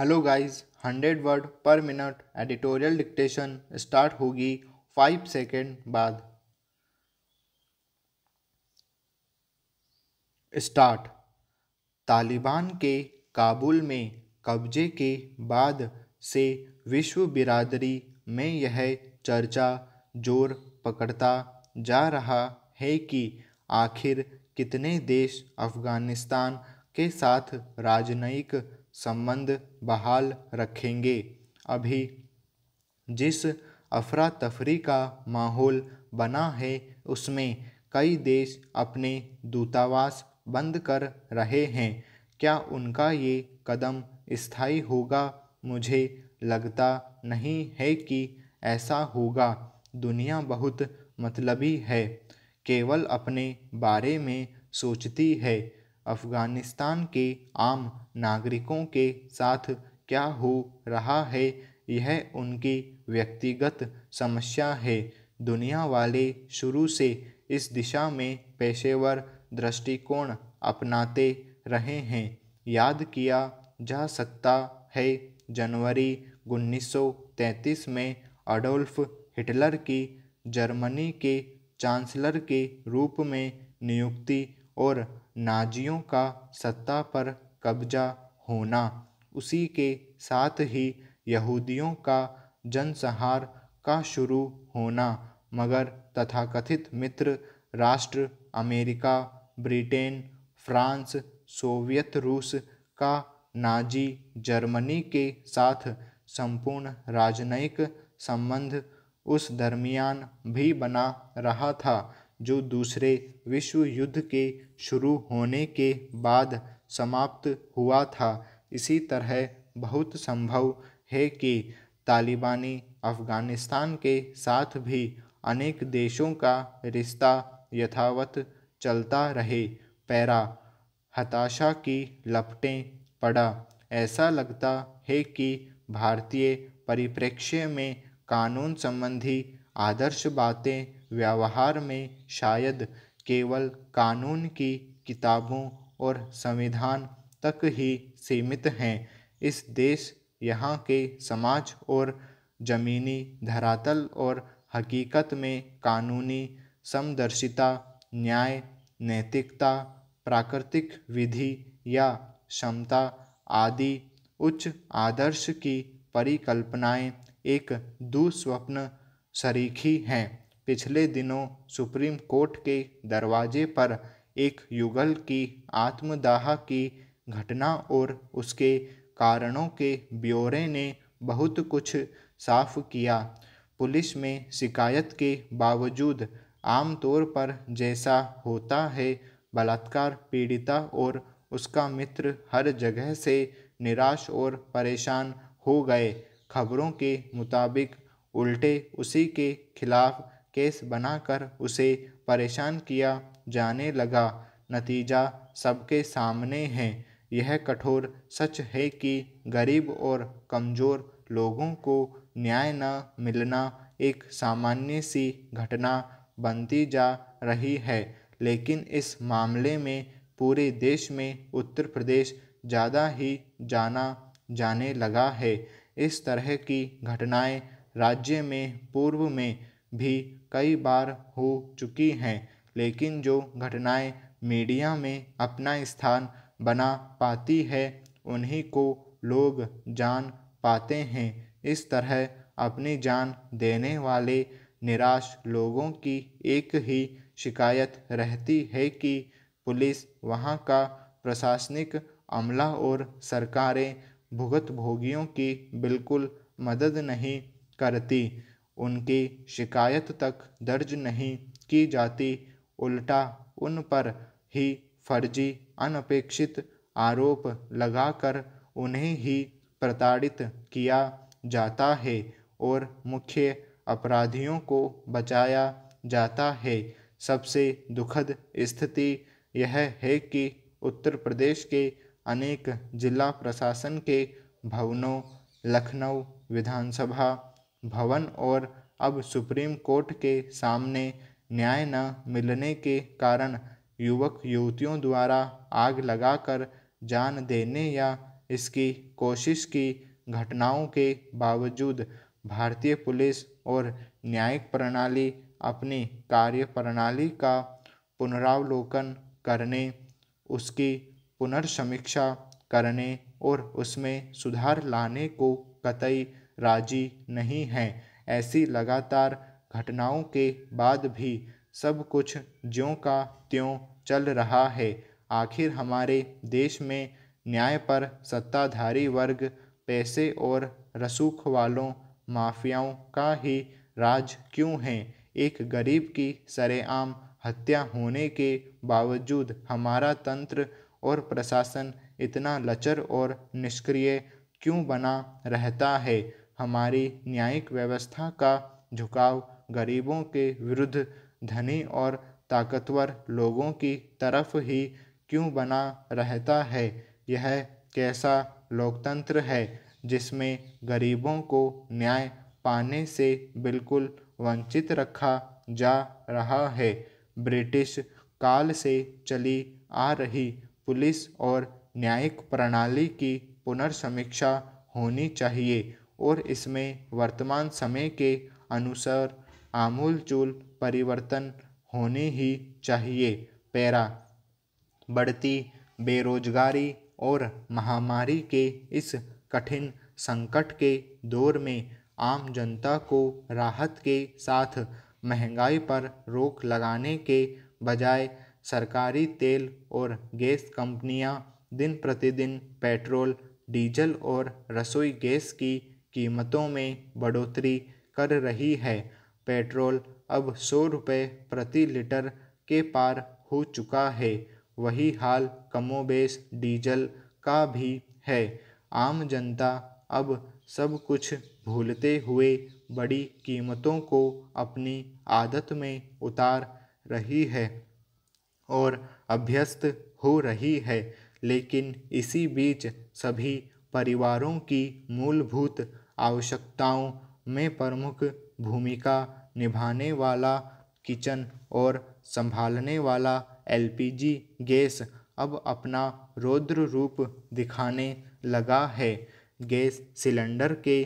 hello guys hundred word per minute editorial dictation start होगी five second बाद start Taliban के काबुल में कब्जे के बाद से विश्व बिरादरी में यह चर्चा जोर पकड़ता जा रहा है कि आखिर कितने देश अफ़गानिस्तान के साथ राजनयिक संबंध बहाल रखेंगे अभी जिस अफरा तफरी का माहौल बना है उसमें कई देश अपने दूतावास बंद कर रहे हैं क्या उनका ये कदम स्थायी होगा मुझे लगता नहीं है कि ऐसा होगा दुनिया बहुत मतलबी है केवल अपने बारे में सोचती है अफगानिस्तान के आम नागरिकों के साथ क्या हो रहा है यह उनकी व्यक्तिगत समस्या है दुनिया वाले शुरू से इस दिशा में पेशेवर दृष्टिकोण अपनाते रहे हैं याद किया जा सकता है जनवरी 1933 में अडोल्फ हिटलर की जर्मनी के चांसलर के रूप में नियुक्ति और नाजियों का सत्ता पर कब्जा होना उसी के साथ ही यहूदियों का जनसंहार का शुरू होना मगर तथाकथित मित्र राष्ट्र अमेरिका ब्रिटेन फ्रांस सोवियत रूस का नाजी जर्मनी के साथ संपूर्ण राजनयिक संबंध उस दरमियान भी बना रहा था जो दूसरे विश्व युद्ध के शुरू होने के बाद समाप्त हुआ था इसी तरह बहुत संभव है कि तालिबानी अफ़गानिस्तान के साथ भी अनेक देशों का रिश्ता यथावत चलता रहे पैरा हताशा की लपटें पड़ा ऐसा लगता है कि भारतीय परिप्रेक्ष्य में कानून संबंधी आदर्श बातें व्यवहार में शायद केवल कानून की किताबों और संविधान तक ही सीमित हैं इस देश यहाँ के समाज और जमीनी धरातल और हकीकत में कानूनी समदर्शिता न्याय नैतिकता प्राकृतिक विधि या क्षमता आदि उच्च आदर्श की परिकल्पनाएं एक दुस्वप्न शरीखी हैं पिछले दिनों सुप्रीम कोर्ट के दरवाजे पर एक युगल की आत्मदाह की घटना और उसके कारणों के ब्यौरे ने बहुत कुछ साफ किया पुलिस में शिकायत के बावजूद आमतौर पर जैसा होता है बलात्कार पीड़िता और उसका मित्र हर जगह से निराश और परेशान हो गए खबरों के मुताबिक उल्टे उसी के खिलाफ केस बनाकर उसे परेशान किया जाने लगा नतीजा सबके सामने है यह कठोर सच है कि गरीब और कमज़ोर लोगों को न्याय न मिलना एक सामान्य सी घटना बनती जा रही है लेकिन इस मामले में पूरे देश में उत्तर प्रदेश ज़्यादा ही जाना जाने लगा है इस तरह की घटनाएं राज्य में पूर्व में भी कई बार हो चुकी हैं लेकिन जो घटनाएं मीडिया में अपना स्थान बना पाती है उन्हीं को लोग जान पाते हैं इस तरह अपनी जान देने वाले निराश लोगों की एक ही शिकायत रहती है कि पुलिस वहाँ का प्रशासनिक अमला और सरकारें भुगत भोगियों की बिल्कुल मदद नहीं करती उनकी शिकायत तक दर्ज नहीं की जाती उल्टा उन पर ही फर्जी अनपेक्षित आरोप लगाकर उन्हें ही प्रताड़ित किया जाता है और मुख्य अपराधियों को बचाया जाता है सबसे दुखद स्थिति यह है कि उत्तर प्रदेश के अनेक जिला प्रशासन के भवनों लखनऊ विधानसभा भवन और अब सुप्रीम कोर्ट के सामने न्याय न मिलने के कारण युवक युवतियों द्वारा आग लगाकर जान देने या इसकी कोशिश की घटनाओं के बावजूद भारतीय पुलिस और न्यायिक प्रणाली अपनी कार्य प्रणाली का पुनरावलोकन करने उसकी पुनर्समीक्षा करने और उसमें सुधार लाने को कतई राजी नहीं हैं ऐसी लगातार घटनाओं के बाद भी सब कुछ ज्यों का त्यों चल रहा है आखिर हमारे देश में न्याय पर सत्ताधारी वर्ग पैसे और रसूख वालों माफियाओं का ही राज क्यों है एक गरीब की सरेआम हत्या होने के बावजूद हमारा तंत्र और प्रशासन इतना लचर और निष्क्रिय क्यों बना रहता है हमारी न्यायिक व्यवस्था का झुकाव गरीबों के विरुद्ध धनी और ताकतवर लोगों की तरफ ही क्यों बना रहता है यह कैसा लोकतंत्र है जिसमें गरीबों को न्याय पाने से बिल्कुल वंचित रखा जा रहा है ब्रिटिश काल से चली आ रही पुलिस और न्यायिक प्रणाली की पुनर्समीक्षा होनी चाहिए और इसमें वर्तमान समय के अनुसार आमूलचूल परिवर्तन होने ही चाहिए पैरा बढ़ती बेरोजगारी और महामारी के इस कठिन संकट के दौर में आम जनता को राहत के साथ महंगाई पर रोक लगाने के बजाय सरकारी तेल और गैस कंपनियां दिन प्रतिदिन पेट्रोल डीजल और रसोई गैस की कीमतों में बढ़ोतरी कर रही है पेट्रोल अब सौ रुपये प्रति लीटर के पार हो चुका है वही हाल कमोबेश डीजल का भी है आम जनता अब सब कुछ भूलते हुए बड़ी कीमतों को अपनी आदत में उतार रही है और अभ्यस्त हो रही है लेकिन इसी बीच सभी परिवारों की मूलभूत आवश्यकताओं में प्रमुख भूमिका निभाने वाला किचन और संभालने वाला एलपीजी गैस अब अपना रौद्र रूप दिखाने लगा है गैस सिलेंडर के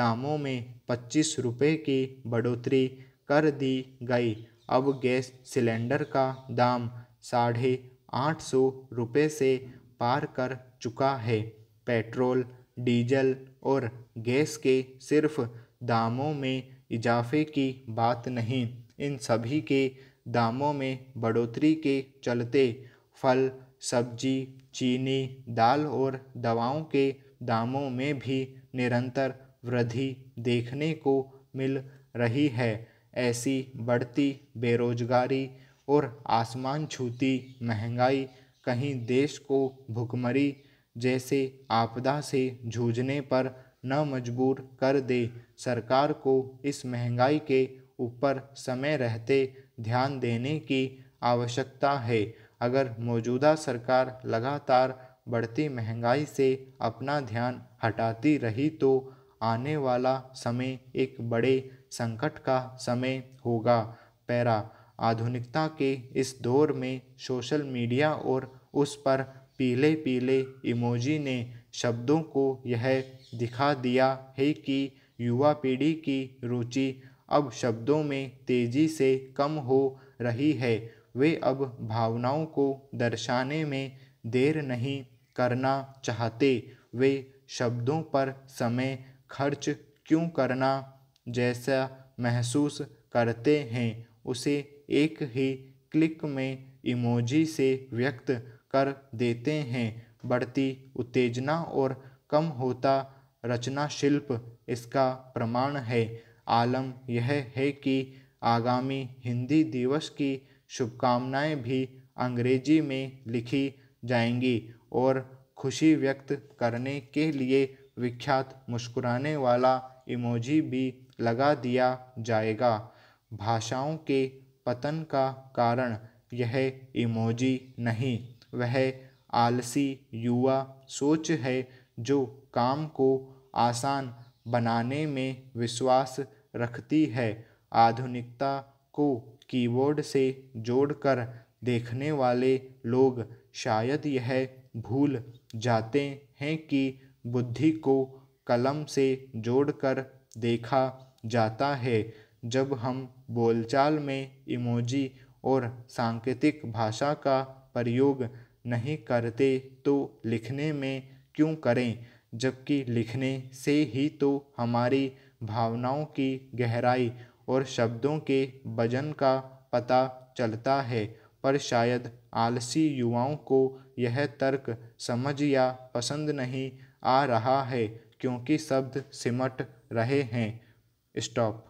दामों में पच्चीस रुपये की बढ़ोतरी कर दी गई अब गैस सिलेंडर का दाम साढ़े आठ सौ रुपये से पार कर चुका है पेट्रोल डीजल और गैस के सिर्फ दामों में इजाफे की बात नहीं इन सभी के दामों में बढ़ोतरी के चलते फल सब्जी चीनी दाल और दवाओं के दामों में भी निरंतर वृद्धि देखने को मिल रही है ऐसी बढ़ती बेरोजगारी और आसमान छूती महंगाई कहीं देश को भुखमरी जैसे आपदा से जूझने पर न मजबूर कर दे सरकार को इस महंगाई के ऊपर समय रहते ध्यान देने की आवश्यकता है अगर मौजूदा सरकार लगातार बढ़ती महंगाई से अपना ध्यान हटाती रही तो आने वाला समय एक बड़े संकट का समय होगा पैरा आधुनिकता के इस दौर में सोशल मीडिया और उस पर पीले पीले इमोजी ने शब्दों को यह दिखा दिया है कि युवा पीढ़ी की रुचि अब शब्दों में तेज़ी से कम हो रही है वे अब भावनाओं को दर्शाने में देर नहीं करना चाहते वे शब्दों पर समय खर्च क्यों करना जैसा महसूस करते हैं उसे एक ही क्लिक में इमोजी से व्यक्त कर देते हैं बढ़ती उत्तेजना और कम होता रचना शिल्प इसका प्रमाण है आलम यह है कि आगामी हिंदी दिवस की शुभकामनाएं भी अंग्रेजी में लिखी जाएंगी और खुशी व्यक्त करने के लिए विख्यात मुस्कुराने वाला इमोजी भी लगा दिया जाएगा भाषाओं के पतन का कारण यह इमोजी नहीं वह आलसी युवा सोच है जो काम को आसान बनाने में विश्वास रखती है आधुनिकता को कीबोर्ड से जोड़कर देखने वाले लोग शायद यह भूल जाते हैं कि बुद्धि को कलम से जोड़कर देखा जाता है जब हम बोलचाल में इमोजी और सांकेतिक भाषा का प्रयोग नहीं करते तो लिखने में क्यों करें जबकि लिखने से ही तो हमारी भावनाओं की गहराई और शब्दों के वजन का पता चलता है पर शायद आलसी युवाओं को यह तर्क समझ या पसंद नहीं आ रहा है क्योंकि शब्द सिमट रहे हैं स्टॉप